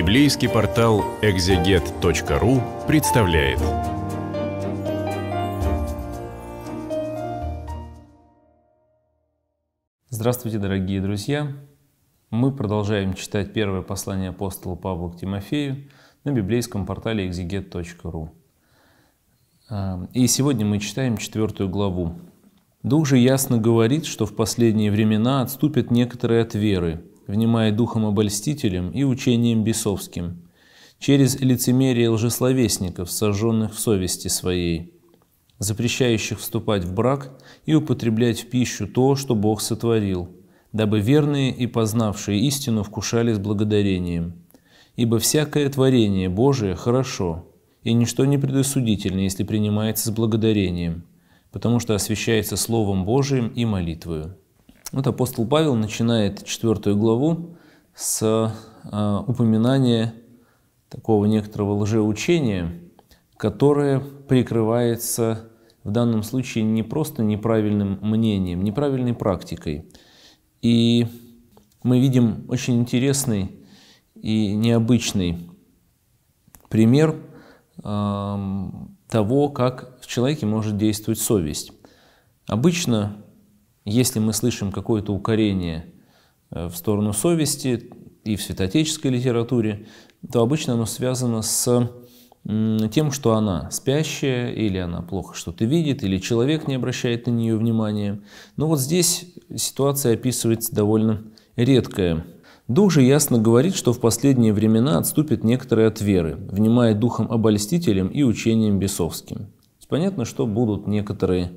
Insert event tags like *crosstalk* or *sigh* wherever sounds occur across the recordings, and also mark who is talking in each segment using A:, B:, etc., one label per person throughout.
A: Библейский портал экзегет.ру представляет. Здравствуйте, дорогие друзья! Мы продолжаем читать первое послание апостола Павла к Тимофею на библейском портале экзегет.ру. А, и сегодня мы читаем четвертую главу. «Дух же ясно говорит, что в последние времена отступят некоторые от веры, внимая духом обольстителем и учением бесовским, через лицемерие лжесловесников, сожженных в совести своей, запрещающих вступать в брак и употреблять в пищу то, что Бог сотворил, дабы верные и познавшие истину вкушали с благодарением. Ибо всякое творение Божие хорошо, и ничто не предосудительно, если принимается с благодарением, потому что освящается Словом Божиим и молитвою. Вот апостол Павел начинает четвертую главу с э, упоминания такого некоторого лжеучения, которое прикрывается в данном случае не просто неправильным мнением, неправильной практикой. И мы видим очень интересный и необычный пример э, того, как в человеке может действовать совесть. Обычно если мы слышим какое-то укорение э, в сторону совести и в святоотеческой литературе, то обычно оно связано с тем, что она спящая, или она плохо что-то видит, или человек не обращает на нее внимания. Но вот здесь ситуация описывается довольно редкая. Дух же ясно говорит, что в последние времена отступят некоторые от веры, внимая духом обольстителем и учением бесовским. Понятно, что будут некоторые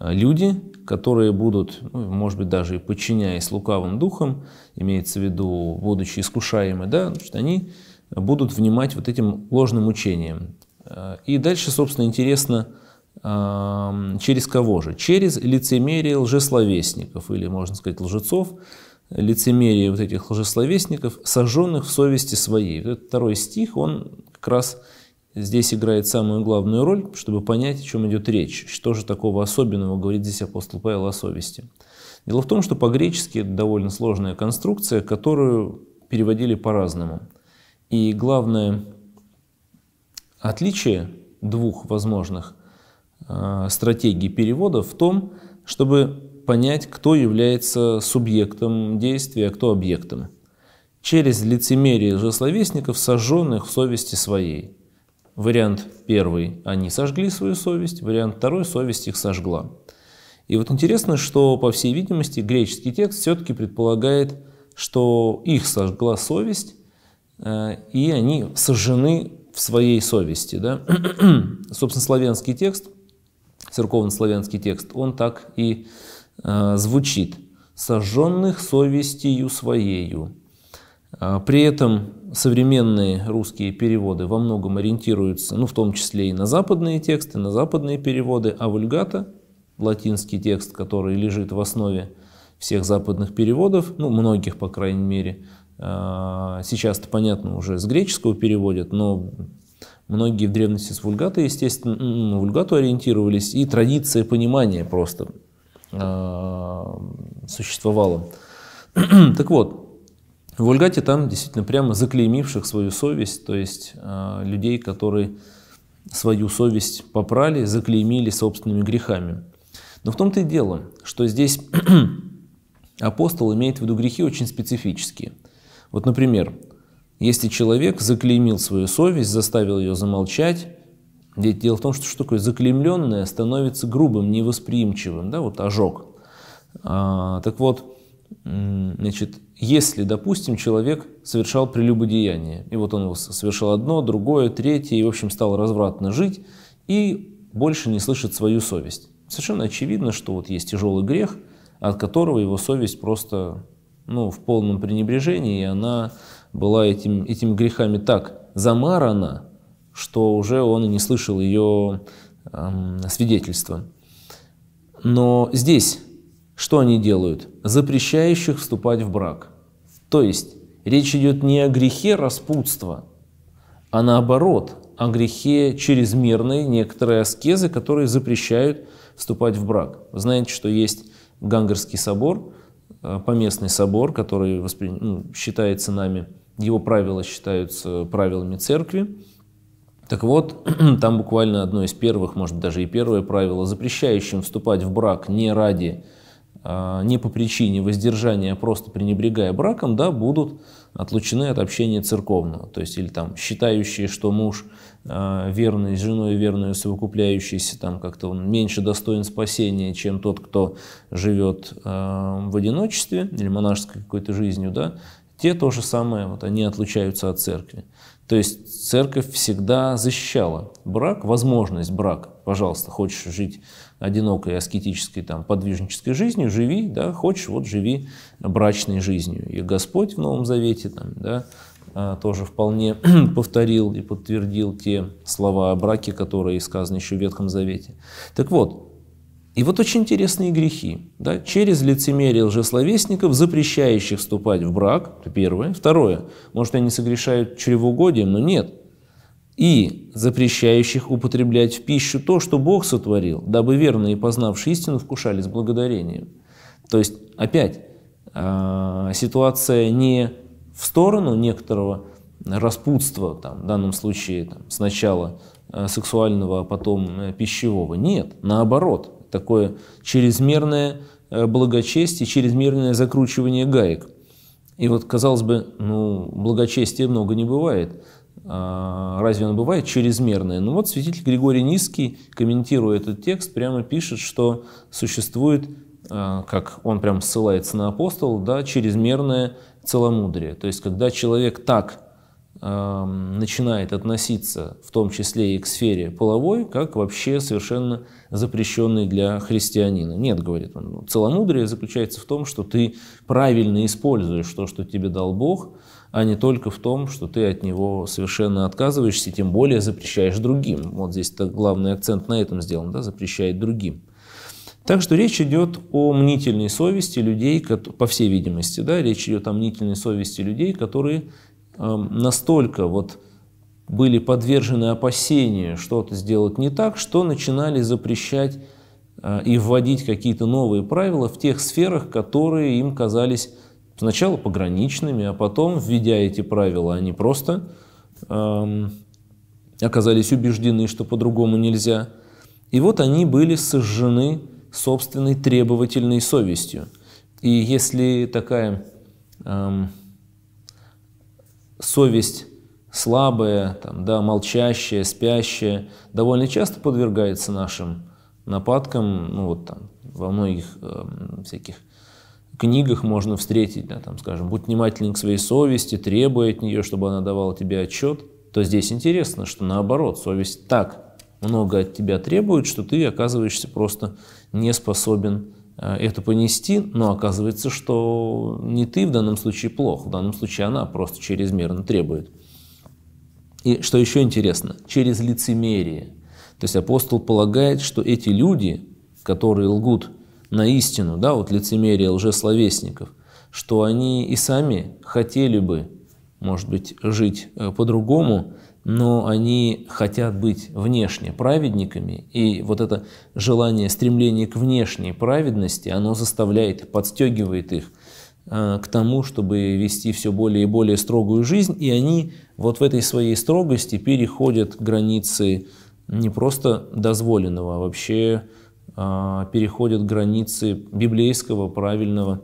A: Э, люди, которые будут, ну, может быть, даже и подчиняясь лукавым духам, имеется в виду, будучи искушаемы, да, значит, они будут внимать вот этим ложным учениям. Э, и дальше, собственно, интересно, эм, через кого же? Через лицемерие лжесловесников, или, можно сказать, лжецов, лицемерие вот этих лжесловесников, сожженных в совести своей. Вот этот второй стих, он как раз здесь играет самую главную роль, чтобы понять, о чем идет речь, что же такого особенного говорит здесь апостол Павел о совести. Дело в том, что по-гречески это довольно сложная конструкция, которую переводили по-разному. И главное отличие двух возможных э, стратегий перевода в том, чтобы понять, кто является субъектом действия, а кто объектом. Через лицемерие злословесников, сожженных в совести своей. Вариант первый – они сожгли свою совесть, вариант второй – совесть их сожгла. И вот интересно, что, по всей видимости, греческий текст все-таки предполагает, что их сожгла совесть, э, и они сожжены в своей совести. Да? *clears throat* Собственно, славянский текст, церковно-славянский текст, он так и э, звучит. «Сожженных совестью своею». А, при этом современные русские переводы во многом ориентируются, ну, в том числе и на западные тексты, на западные переводы, а вульгата, латинский текст, который лежит в основе всех западных переводов, ну, многих, по крайней мере, а, сейчас то понятно, уже с греческого переводят, но многие в древности с вульгата, естественно, на вульгату ориентировались, и традиция понимания просто а, существовала. *clears throat* так вот, в Вульгате там действительно прямо заклеймивших свою совесть, то есть э, людей, которые свою совесть попрали, заклеймили собственными грехами. Но в том-то и дело, что здесь *clears throat* апостол имеет в виду грехи очень специфические. Вот, например, если человек заклеймил свою совесть, заставил ее замолчать, ведь дело в том, что что такое заклеймленное становится грубым, невосприимчивым, да, вот ожог. А, так вот, значит, если, допустим, человек совершал прелюбодеяние, и вот он совершил одно, другое, третье, и, в общем, стал развратно жить, и больше не слышит свою совесть. Совершенно очевидно, что вот есть тяжелый грех, от которого его совесть просто ну, в полном пренебрежении, и она была этим, этими грехами так замарана, что уже он и не слышал ее эм, свидетельства. Но здесь что они делают? Запрещающих вступать в брак. То есть речь идет не о грехе распутства, а наоборот, о грехе чрезмерной некоторые аскезы, которые запрещают вступать в брак. Вы знаете, что есть Гангарский собор, э, поместный собор, который воспри... ну, считается нами, его правила считаются правилами церкви. Так вот, *clears throat* там буквально одно из первых, может даже и первое правило, запрещающим вступать в брак не ради а, не по причине воздержания, а просто пренебрегая браком, да, будут отлучены от общения церковного. То есть, или там считающие, что муж а, верный с женой, верную совокупляющийся, там как-то он меньше достоин спасения, чем тот, кто живет а, в одиночестве или монашеской какой-то жизнью, да, те то же самое, вот они отлучаются от церкви. То есть церковь всегда защищала брак, возможность брака. Пожалуйста, хочешь жить одинокой аскетической там, подвижнической жизнью, живи, да, хочешь, вот живи брачной жизнью. И Господь в Новом Завете там, да, а, тоже вполне *clears throat* повторил и подтвердил те слова о браке, которые сказаны еще в Ветхом Завете. Так вот, и вот очень интересные грехи. Да? Через лицемерие лжесловесников, запрещающих вступать в брак, это первое. Второе, может, они согрешают чревоугодием, но нет – и запрещающих употреблять в пищу то, что Бог сотворил, дабы верные, познавшие истину, вкушали с благодарением. То есть, опять, а, ситуация не в сторону некоторого распутства, там, в данном случае там, сначала а, сексуального, а потом э, пищевого. Нет, наоборот, такое чрезмерное э, благочестие, чрезмерное закручивание гаек. И вот, казалось бы, ну, благочестия много не бывает – а, разве она бывает чрезмерное? Ну вот святитель Григорий Низкий, комментируя этот текст, прямо пишет, что существует, а, как он прямо ссылается на апостола, да, чрезмерное целомудрие. То есть, когда человек так а, начинает относиться в том числе и к сфере половой, как вообще совершенно запрещенный для христианина. Нет, говорит он, ну, целомудрие заключается в том, что ты правильно используешь то, что тебе дал Бог – а не только в том, что ты от него совершенно отказываешься, и тем более запрещаешь другим. Вот здесь главный акцент на этом сделан, да, запрещает другим. Так что речь идет о мнительной совести людей, по всей видимости, да, речь идет о мнительной совести людей, которые эм, настолько вот были подвержены опасению что-то сделать не так, что начинали запрещать э, и вводить какие-то новые правила в тех сферах, которые им казались сначала пограничными, а потом, введя эти правила, они просто эм, оказались убеждены, что по-другому нельзя. И вот они были сожжены собственной требовательной совестью. И если такая эм, совесть слабая, там, да, молчащая, спящая, довольно часто подвергается нашим нападкам, ну вот там во многих э, всяких книгах можно встретить, да, там, скажем, будь внимательным к своей совести, требуй от нее, чтобы она давала тебе отчет, то здесь интересно, что наоборот, совесть так много от тебя требует, что ты оказываешься просто не способен э, это понести, но оказывается, что не ты в данном случае плох, в данном случае она просто чрезмерно требует. И что еще интересно, через лицемерие. То есть апостол полагает, что эти люди, которые лгут на истину, да, вот лицемерие лжесловесников, что они и сами хотели бы, может быть, жить э, по-другому, но они хотят быть внешне праведниками, и вот это желание, стремление к внешней праведности, оно заставляет, подстегивает их э, к тому, чтобы вести все более и более строгую жизнь, и они вот в этой своей строгости переходят границы не просто дозволенного, а вообще а, переходят границы библейского правильного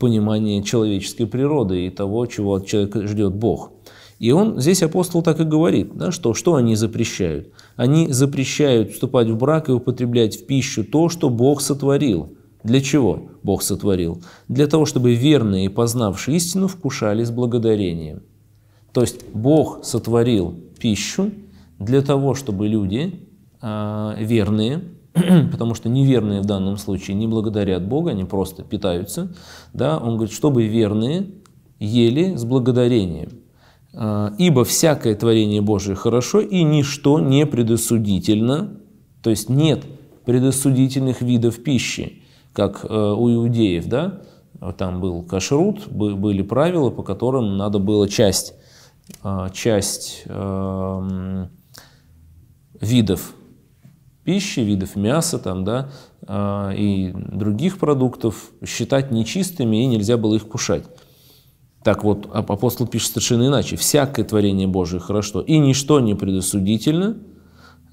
A: понимания человеческой природы и того, чего от человека ждет Бог. И он, здесь апостол так и говорит, да, что, что они запрещают? Они запрещают вступать в брак и употреблять в пищу то, что Бог сотворил. Для чего Бог сотворил? Для того, чтобы верные и истину вкушали с благодарением. То есть Бог сотворил пищу для того, чтобы люди а, верные, *clears throat* потому что неверные в данном случае не благодарят Бога, они просто питаются. Да? Он говорит, чтобы верные ели с благодарением. А, «Ибо всякое творение Божие хорошо, и ничто не предосудительно». То есть нет предосудительных видов пищи, как э, у иудеев. Да? Там был кашрут, были правила, по которым надо было часть, а, часть эм, видов пищи, видов мяса там, да, а, и других продуктов считать нечистыми, и нельзя было их кушать. Так вот, апостол пишет совершенно иначе. «Всякое творение Божие хорошо, и ничто не предосудительно,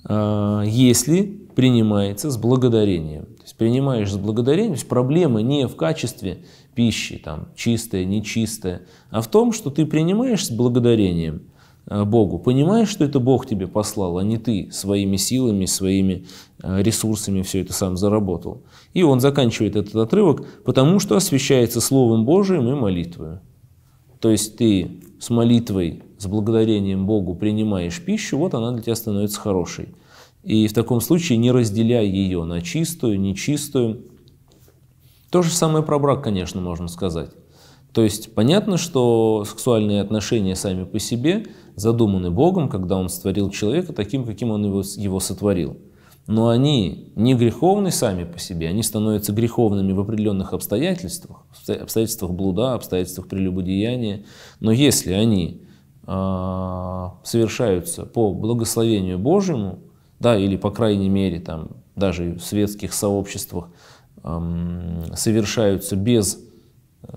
A: а, если принимается с благодарением». То есть принимаешь с благодарением, то есть проблема не в качестве пищи, там, чистая, нечистая, а в том, что ты принимаешь с благодарением – Э, Богу. Понимаешь, что это Бог тебе послал, а не ты своими силами, своими э, ресурсами все это сам заработал. И он заканчивает этот отрывок, потому что освещается Словом Божиим и молитвой. То есть ты с молитвой, с благодарением Богу принимаешь пищу, вот она для тебя становится хорошей. И в таком случае не разделяй ее на чистую, нечистую. То же самое про брак, конечно, можно сказать. То есть понятно, что сексуальные отношения сами по себе задуманы Богом, когда Он створил человека таким, каким Он его, его сотворил. Но они не греховны сами по себе, они становятся греховными в определенных обстоятельствах, обстоятельствах блуда, обстоятельствах прелюбодеяния. Но если они э, совершаются по благословению Божьему, да, или по крайней мере там даже в светских сообществах э, совершаются без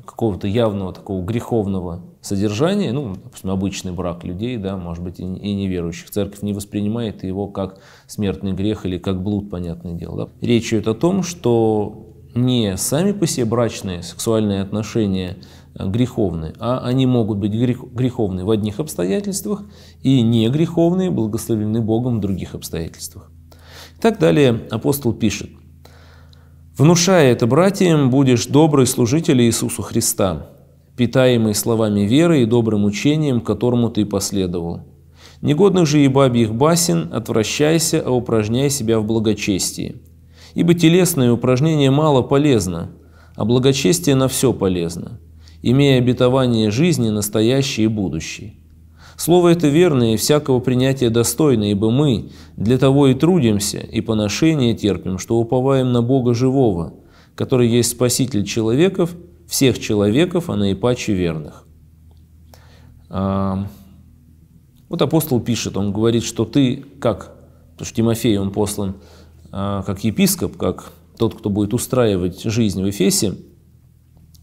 A: какого-то явного такого греховного содержания, ну, допустим, обычный брак людей, да, может быть, и, неверующих. Церковь не воспринимает его как смертный грех или как блуд, понятное дело. Да. Речь идет о том, что не сами по себе брачные сексуальные отношения э, греховны, а они могут быть грех, греховны в одних обстоятельствах и не греховные, благословлены Богом в других обстоятельствах. И так далее апостол пишет – Внушая это братьям, будешь добрый служитель Иисусу Христа, питаемый словами веры и добрым учением, которому ты последовал. Негодных же и бабьих басен отвращайся, а упражняй себя в благочестии. Ибо телесное упражнение мало полезно, а благочестие на все полезно, имея обетование жизни настоящей и будущей. Слово это верное и всякого принятия достойно, ибо мы для того и трудимся, и поношение терпим, что уповаем на Бога живого, который есть Спаситель человеков, всех человеков, а наипаче верных». А, вот апостол пишет, он говорит, что ты как, потому что Тимофей, он послан а, как епископ, как тот, кто будет устраивать жизнь в Эфесе,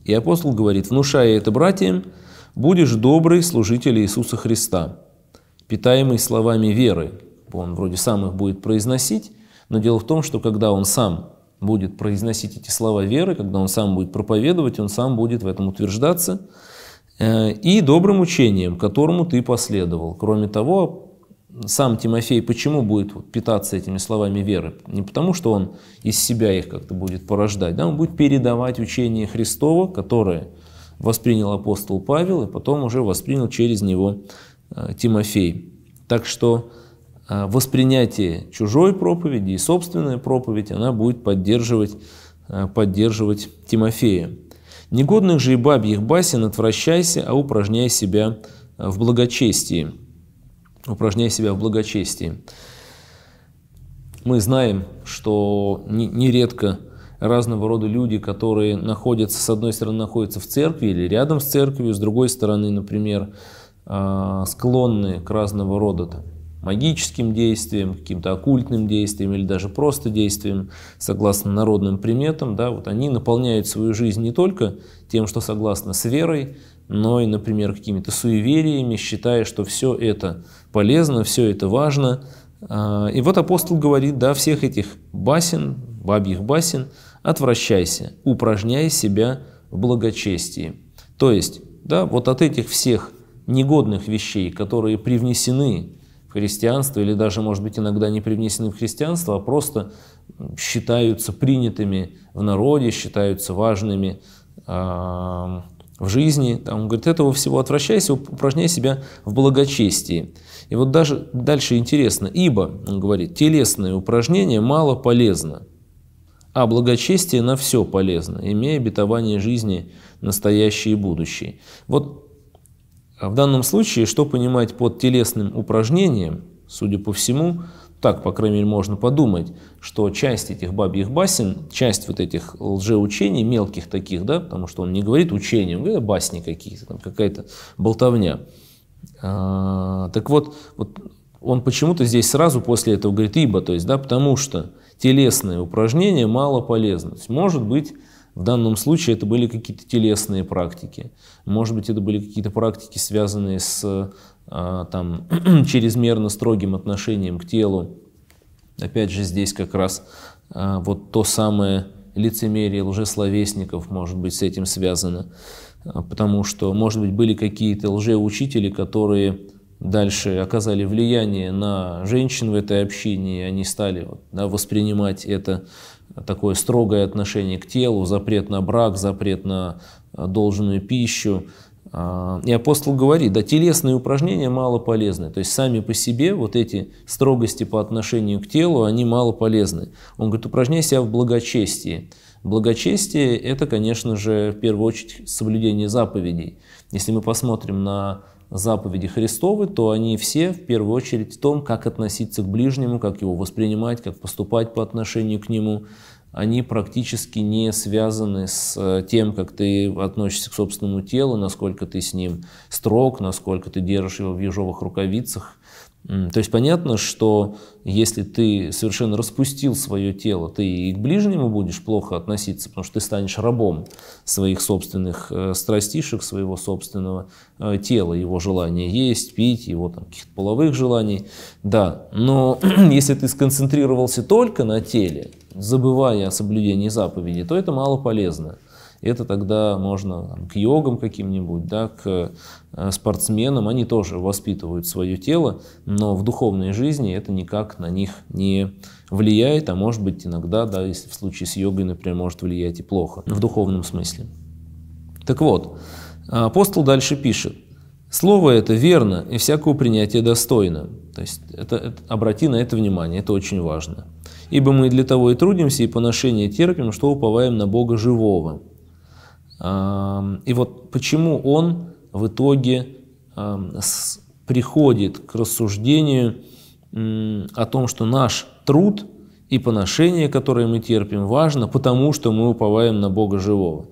A: и апостол говорит, внушая это братьям, будешь добрый служитель Иисуса Христа, питаемый словами веры. Он вроде сам их будет произносить, но дело в том, что когда он сам будет произносить эти слова веры, когда он сам будет проповедовать, он сам будет в этом утверждаться, э, и добрым учением, которому ты последовал. Кроме того, сам Тимофей почему будет питаться этими словами веры? Не потому, что он из себя их как-то будет порождать, да? он будет передавать учение Христово, которое – воспринял апостол Павел, и потом уже воспринял через него э, Тимофей. Так что э, воспринятие чужой проповеди и собственная проповедь, она будет поддерживать, э, поддерживать Тимофея. «Негодных же и бабьих басен отвращайся, а упражняй себя в благочестии». Упражняй себя в благочестии. Мы знаем, что нередко разного рода люди, которые находятся, с одной стороны, находятся в церкви или рядом с церковью, с другой стороны, например, а, склонны к разного рода там, магическим действиям, каким-то оккультным действиям или даже просто действиям, согласно народным приметам, да, вот они наполняют свою жизнь не только тем, что согласно с верой, но и, например, какими-то суевериями, считая, что все это полезно, все это важно. А, и вот апостол говорит, да, всех этих басен, бабьих басен – Отвращайся, упражняй себя в благочестии. То есть, да, вот от этих всех негодных вещей, которые привнесены в христианство, или даже, может быть, иногда не привнесены в христианство, а просто считаются принятыми в народе, считаются важными э, в жизни. Там, он говорит, этого всего отвращайся, упражняй себя в благочестии. И вот даже дальше интересно, ибо, он говорит, телесное упражнение мало полезно, а благочестие на все полезно, имея обетование жизни настоящее и будущее. Вот а в данном случае, что понимать под телесным упражнением, судя по всему, так, по крайней мере, можно подумать, что часть этих бабьих басен, часть вот этих лжеучений, мелких таких, да, потому что он не говорит учение, он говорит басни какие-то, там какая-то болтовня. А, так вот, вот он почему-то здесь сразу после этого говорит «ибо», то есть, да, потому что телесные упражнения мало полезны. Может быть, в данном случае это были какие-то телесные практики, может быть, это были какие-то практики, связанные с а, там, *clears throat* чрезмерно строгим отношением к телу. Опять же, здесь как раз а, вот то самое лицемерие лжесловесников, может быть, с этим связано, а, потому что, может быть, были какие-то лжеучители, которые дальше оказали влияние на женщин в этой общине, и они стали да, воспринимать это такое строгое отношение к телу, запрет на брак, запрет на а, должную пищу. А, и апостол говорит, да, телесные упражнения мало полезны. То есть сами по себе вот эти строгости по отношению к телу, они мало полезны. Он говорит, упражняй себя в благочестии. Благочестие – это, конечно же, в первую очередь соблюдение заповедей. Если мы посмотрим на заповеди Христовы, то они все в первую очередь в том, как относиться к ближнему, как его воспринимать, как поступать по отношению к нему. Они практически не связаны с э, тем, как ты относишься к собственному телу, насколько ты с ним строг, насколько ты держишь его в ежовых рукавицах, то есть понятно, что если ты совершенно распустил свое тело, ты и к ближнему будешь плохо относиться, потому что ты станешь рабом своих собственных э, страстишек, своего собственного э, тела, его желания есть, пить, его там каких-то половых желаний. Да, но *clears throat* если ты сконцентрировался только на теле, забывая о соблюдении заповеди, то это мало полезно это тогда можно там, к йогам каким-нибудь, да, к э, спортсменам, они тоже воспитывают свое тело, но в духовной жизни это никак на них не влияет, а может быть иногда, да, если в случае с йогой, например, может влиять и плохо, в духовном смысле. Так вот, апостол дальше пишет, Слово это верно и всякого принятия достойно. То есть это, это, обрати на это внимание, это очень важно. Ибо мы для того и трудимся, и поношение терпим, что уповаем на Бога живого. И вот почему он в итоге приходит к рассуждению о том, что наш труд и поношение, которое мы терпим, важно, потому что мы уповаем на Бога живого.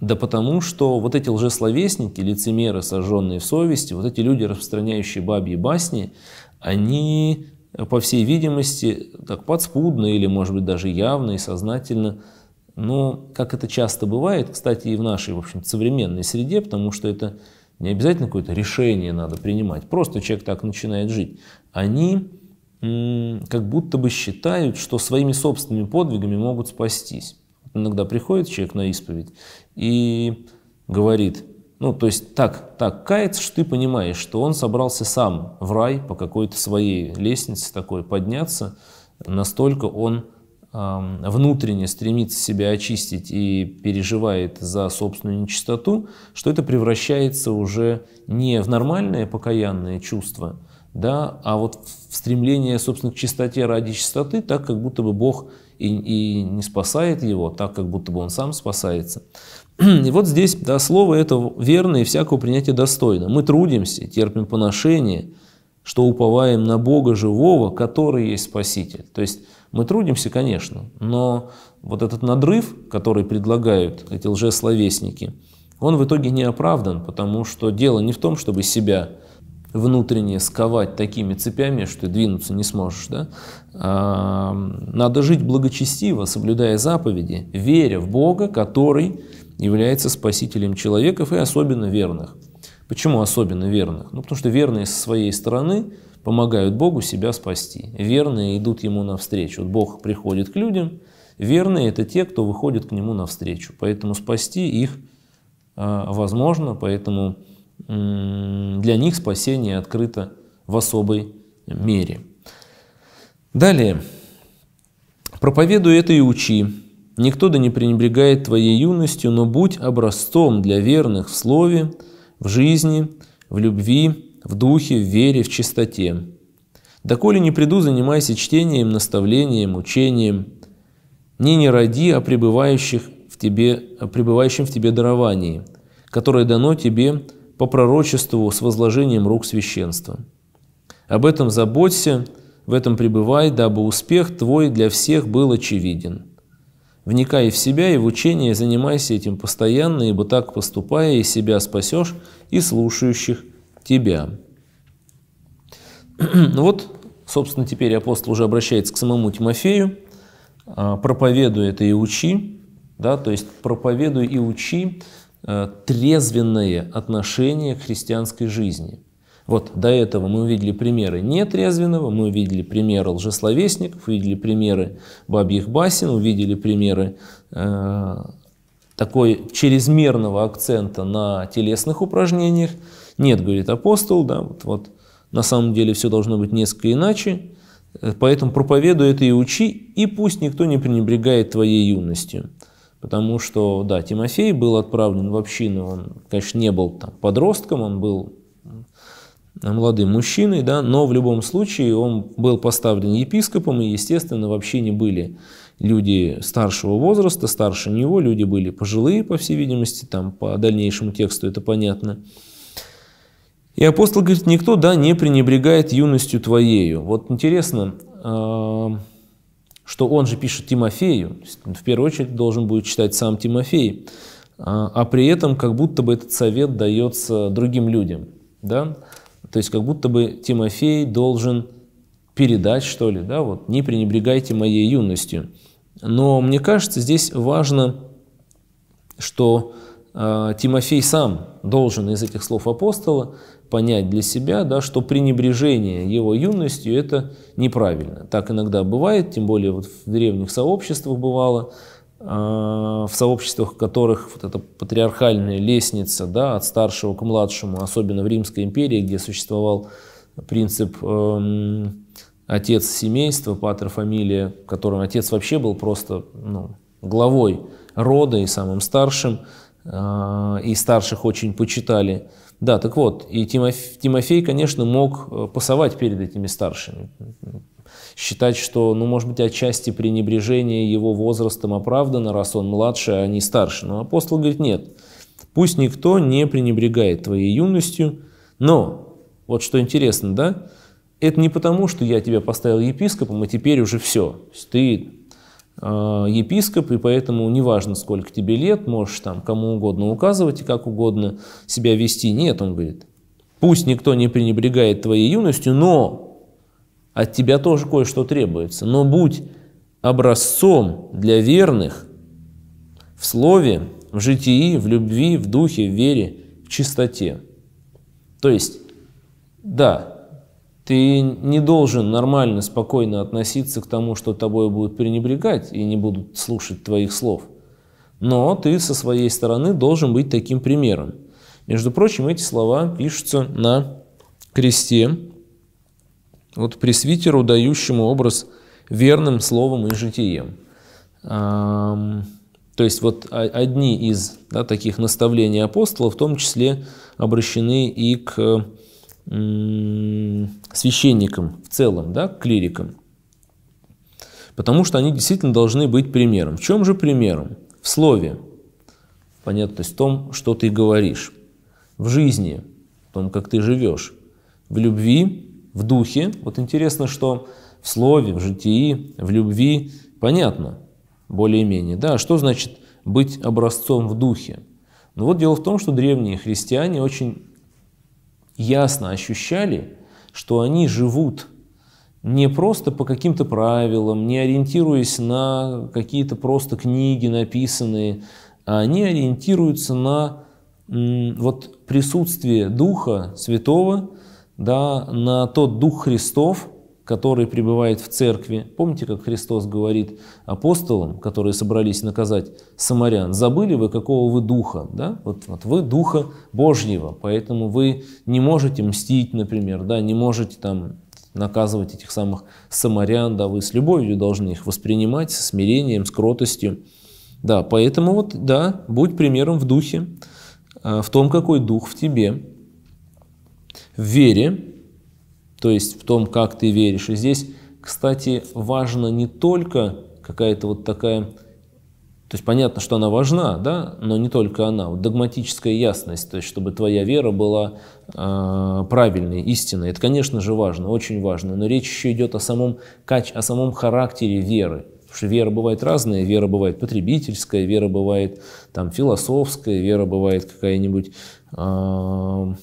A: Да потому что вот эти лжесловесники, лицемеры, сожженные в совести, вот эти люди, распространяющие бабьи басни, они, по всей видимости, так подспудно или, может быть, даже явно и сознательно – но, как это часто бывает, кстати, и в нашей, в общем, современной среде, потому что это не обязательно какое-то решение надо принимать, просто человек так начинает жить, они как будто бы считают, что своими собственными подвигами могут спастись. Иногда приходит человек на исповедь и говорит, ну, то есть так, так кается, что ты понимаешь, что он собрался сам в рай по какой-то своей лестнице такой подняться, настолько он внутренне стремится себя очистить и переживает за собственную нечистоту, что это превращается уже не в нормальное покаянное чувство, да, а вот в стремление, собственно, к чистоте ради чистоты, так как будто бы Бог и, и не спасает его, так как будто бы он сам спасается. И вот здесь да, слово это верно и всякого принятия достойно. Мы трудимся, терпим поношение, что уповаем на Бога живого, который есть Спаситель. То есть мы трудимся, конечно, но вот этот надрыв, который предлагают эти лжесловесники, он в итоге не оправдан, потому что дело не в том, чтобы себя внутренне сковать такими цепями, что ты двинуться не сможешь. Да? А, надо жить благочестиво, соблюдая заповеди, веря в Бога, который является спасителем человеков и особенно верных. Почему особенно верных? Ну, потому что верные со своей стороны – помогают Богу себя спасти. Верные идут Ему навстречу. Вот Бог приходит к людям, верные – это те, кто выходит к Нему навстречу. Поэтому спасти их а, возможно, поэтому для них спасение открыто в особой мере. Далее. «Проповедуй это и учи. Никто да не пренебрегает твоей юностью, но будь образцом для верных в слове, в жизни, в любви, в духе, в вере, в чистоте. Доколе не приду, занимайся чтением, наставлением, учением. Не не роди а пребывающих в тебе, о в тебе даровании, которое дано тебе по пророчеству с возложением рук священства. Об этом заботься, в этом пребывай, дабы успех твой для всех был очевиден. Вникай в себя и в учение, занимайся этим постоянно, ибо так поступая, и себя спасешь, и слушающих тебя. *clears throat* Ну вот, собственно, теперь апостол уже обращается к самому Тимофею, а, проповедуй это и учи, да, то есть проповедуй и учи э, трезвенное отношение к христианской жизни. Вот до этого мы увидели примеры нетрезвенного, мы увидели примеры лжесловесников, увидели примеры бабьих басен, увидели примеры э, такой чрезмерного акцента на телесных упражнениях, нет, говорит апостол, да, вот, вот на самом деле все должно быть несколько иначе, э, поэтому проповедуй это и учи, и пусть никто не пренебрегает твоей юностью. Потому что, да, Тимофей был отправлен в общину, он, конечно, не был там подростком, он был э, молодым мужчиной, да, но в любом случае он был поставлен епископом, и, естественно, в общине были люди старшего возраста, старше него, люди были пожилые, по всей видимости, там по дальнейшему тексту это понятно. И апостол говорит, никто, да, не пренебрегает юностью твоею. Вот интересно, а, что он же пишет Тимофею, в первую очередь должен будет читать сам Тимофей, а, а при этом как будто бы этот совет дается другим людям, да? То есть как будто бы Тимофей должен передать, что ли, да, вот, не пренебрегайте моей юностью. Но мне кажется, здесь важно, что а, Тимофей сам должен из этих слов апостола понять для себя, да, что пренебрежение его юностью – это неправильно. Так иногда бывает, тем более вот в древних сообществах бывало, а, в сообществах, в которых вот эта патриархальная лестница да, от старшего к младшему, особенно в Римской империи, где существовал принцип э, отец семейства, патер фамилия, котором отец вообще был просто ну, главой рода и самым старшим, Э, и старших очень почитали. Да, так вот, и Тимофей, Тимофей, конечно, мог э, пасовать перед этими старшими, считать, что, ну, может быть, отчасти пренебрежение его возрастом оправдано, раз он младше, а не старше. Но апостол говорит, нет, пусть никто не пренебрегает твоей юностью, но, вот что интересно, да, это не потому, что я тебя поставил епископом, и а теперь уже все, ты Э, епископ, и поэтому неважно, сколько тебе лет, можешь там кому угодно указывать и как угодно себя вести. Нет, он говорит, пусть никто не пренебрегает твоей юностью, но от тебя тоже кое-что требуется. Но будь образцом для верных в слове, в житии, в любви, в духе, в вере, в чистоте. То есть, да, ты не должен нормально, спокойно относиться к тому, что тобой будут пренебрегать и не будут слушать твоих слов. Но ты со своей стороны должен быть таким примером. Между прочим, эти слова пишутся на кресте, вот пресвитеру, дающему образ верным словом и житием. То есть вот одни из да, таких наставлений апостола в том числе обращены и к священникам в целом, да, клирикам. Потому что они действительно должны быть примером. В чем же примером? В слове. Понятно, то есть в том, что ты говоришь. В жизни, в том, как ты живешь. В любви, в духе. Вот интересно, что в слове, в житии, в любви, понятно, более-менее. Да, что значит быть образцом в духе? Ну вот дело в том, что древние христиане очень ясно ощущали, что они живут не просто по каким-то правилам, не ориентируясь на какие-то просто книги написанные, а они ориентируются на вот присутствие Духа Святого, да, на тот Дух Христов, который пребывает в церкви. Помните, как Христос говорит апостолам, которые собрались наказать самарян, забыли вы, какого вы духа, да? Вот, вот вы духа Божьего, поэтому вы не можете мстить, например, да, не можете там наказывать этих самых самарян, да, вы с любовью должны их воспринимать, со смирением, с кротостью. Да, поэтому вот, да, будь примером в духе, э, в том, какой дух в тебе, в вере, то есть в том, как ты веришь. И здесь, кстати, важно не только какая-то вот такая, то есть понятно, что она важна, да, но не только она, вот догматическая ясность, то есть чтобы твоя вера была э, правильной, истинной. Это, конечно же, важно, очень важно, но речь еще идет о самом, кач, о самом характере веры. Потому что вера бывает разная, вера бывает потребительская, вера бывает там философская, вера бывает какая-нибудь... А,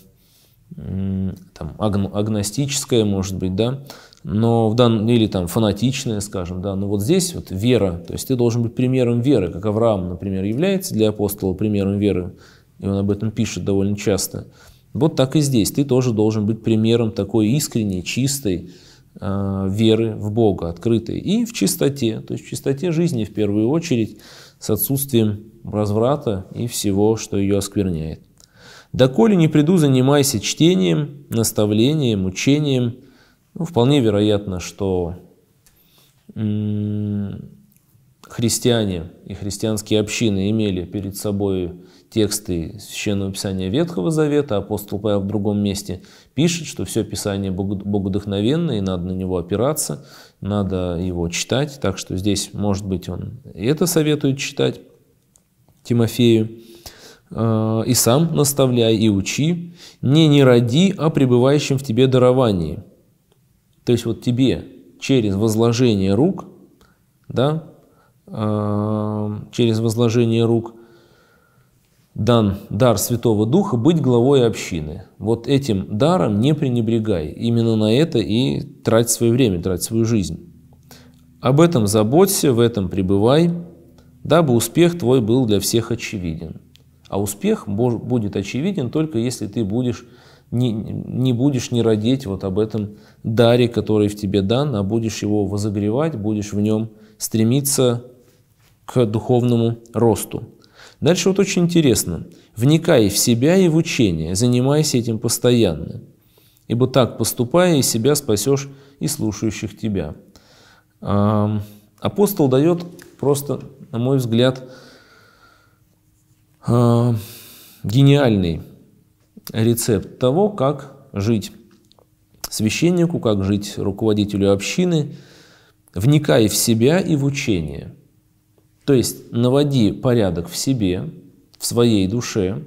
A: там, аг агностическое, может быть, да, но в данном, или там фанатичное, скажем, да, но вот здесь вот вера, то есть ты должен быть примером веры, как Авраам, например, является для апостола примером веры, и он об этом пишет довольно часто. Вот так и здесь, ты тоже должен быть примером такой искренней, чистой э, веры в Бога, открытой, и в чистоте, то есть в чистоте жизни в первую очередь, с отсутствием разврата и всего, что ее оскверняет. Доколе не приду, занимайся чтением, наставлением, учением. Ну, вполне вероятно, что христиане и христианские общины имели перед собой тексты Священного Писания Ветхого Завета, апостол Павел в другом месте пишет, что все Писание богодухновенно, и надо на него опираться, надо его читать, так что здесь, может быть, он и это советует читать Тимофею. Э, и сам наставляй и учи, не не ради, а пребывающем в тебе даровании. То есть вот тебе через возложение рук, да, э, через возложение рук дан дар Святого Духа быть главой общины. Вот этим даром не пренебрегай. Именно на это и трать свое время, трать свою жизнь. Об этом заботься, в этом пребывай, дабы успех твой был для всех очевиден. А успех будет очевиден только если ты будешь не, не будешь не родить вот об этом даре, который в тебе дан, а будешь его возогревать, будешь в нем стремиться к духовному росту. Дальше вот очень интересно. Вникай в себя и в учение, занимайся этим постоянно. Ибо так поступая, и себя спасешь и слушающих тебя. Апостол дает просто, на мой взгляд, а, гениальный рецепт того, как жить священнику, как жить руководителю общины, вникая в себя и в учение. То есть наводи порядок в себе, в своей душе,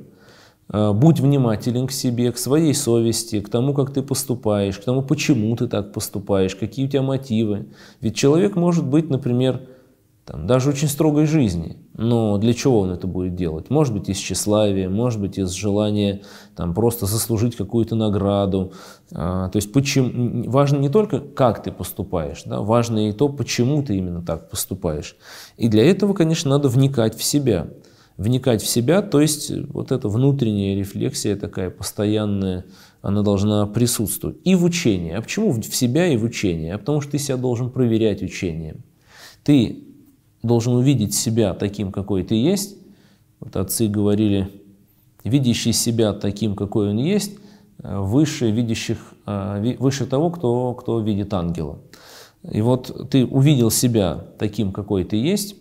A: а, будь внимателен к себе, к своей совести, к тому, как ты поступаешь, к тому, почему ты так поступаешь, какие у тебя мотивы. Ведь человек может быть, например, там, даже очень строгой жизни. Но для чего он это будет делать? Может быть, из тщеславия, может быть, из желания там, просто заслужить какую-то награду. А, то есть почему, важно не только, как ты поступаешь, да, важно и то, почему ты именно так поступаешь. И для этого, конечно, надо вникать в себя. Вникать в себя, то есть вот эта внутренняя рефлексия такая постоянная, она должна присутствовать. И в учении. А почему в себя и в учении? А потому что ты себя должен проверять учением. Ты должен увидеть себя таким, какой ты есть. Вот отцы говорили, видящий себя таким, какой он есть, выше, видящих, а, выше того, кто, кто видит ангела. И вот ты увидел себя таким, какой ты есть,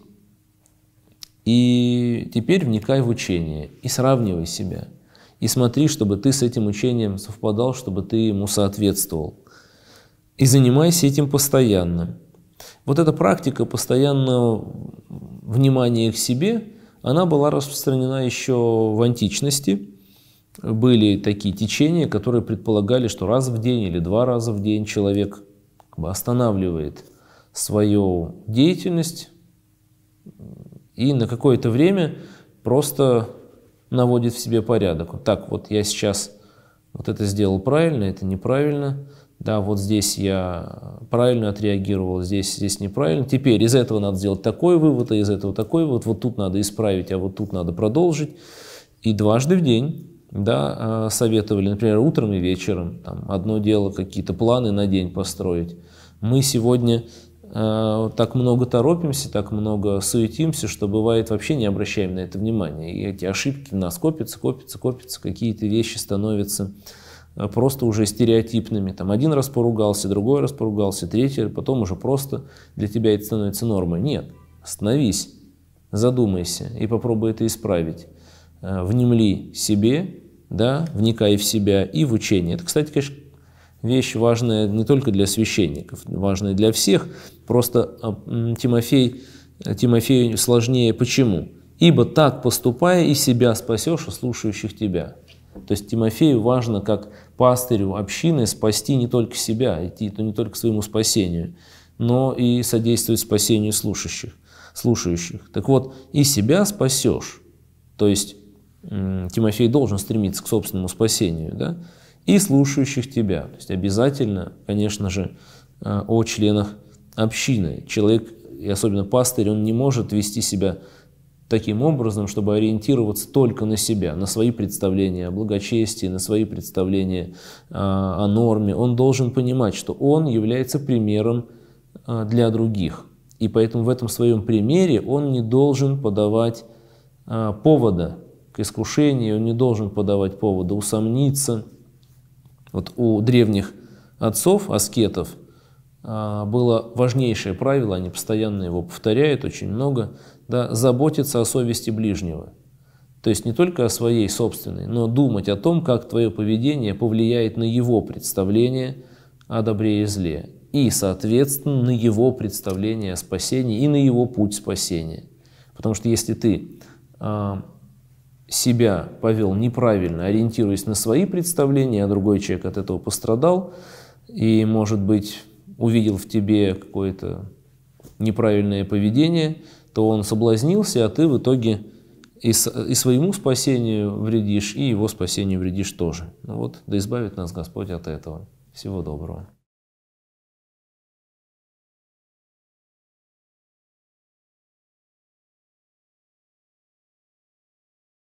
A: и теперь вникай в учение и сравнивай себя. И смотри, чтобы ты с этим учением совпадал, чтобы ты ему соответствовал. И занимайся этим постоянно. Вот эта практика постоянного внимания к себе, она была распространена еще в античности. Были такие течения, которые предполагали, что раз в день или два раза в день человек как бы останавливает свою деятельность и на какое-то время просто наводит в себе порядок. Вот так вот я сейчас вот это сделал правильно, это неправильно – да, вот здесь я правильно отреагировал, здесь, здесь неправильно. Теперь из этого надо сделать такой вывод, а из этого такой вывод. Вот тут надо исправить, а вот тут надо продолжить. И дважды в день да, а, советовали, например, утром и вечером. Там, одно дело какие-то планы на день построить. Мы сегодня э, так много торопимся, так много суетимся, что бывает вообще не обращаем на это внимания. И эти ошибки в нас копятся, копятся, копятся, какие-то вещи становятся Э, просто уже стереотипными. Там один раз поругался, другой раз поругался, третий, потом уже просто для тебя это становится нормой. Нет, остановись, задумайся и попробуй это исправить. Э, внемли себе, да, вникай в себя и в учение. Это, кстати, конечно, вещь важная не только для священников, важная для всех. Просто э, Тимофей, Тимофею сложнее почему? «Ибо так поступая, и себя спасешь, и слушающих тебя». То есть Тимофею важно, как пастырю общины, спасти не только себя, идти то не только к своему спасению, но и содействовать спасению слушающих. слушающих. Так вот, и себя спасешь, то есть Тимофей должен стремиться к собственному спасению, да? и слушающих тебя. То есть обязательно, конечно же, э, о членах общины. Человек, и особенно пастырь, он не может вести себя таким образом, чтобы ориентироваться только на себя, на свои представления о благочестии, на свои представления а, о норме. Он должен понимать, что он является примером а, для других. И поэтому в этом своем примере он не должен подавать а, повода к искушению, он не должен подавать повода усомниться. Вот у древних отцов, аскетов, было важнейшее правило, они постоянно его повторяют очень много, да, заботиться о совести ближнего. То есть не только о своей собственной, но думать о том, как твое поведение повлияет на его представление о добре и зле, и, соответственно, на его представление о спасении и на его путь спасения. Потому что если ты а, себя повел неправильно, ориентируясь на свои представления, а другой человек от этого пострадал и, может быть, увидел в тебе какое-то неправильное поведение – то он соблазнился, а ты в итоге и, своему спасению вредишь, и его спасению вредишь тоже. Ну вот, да избавит нас Господь от этого. Всего доброго.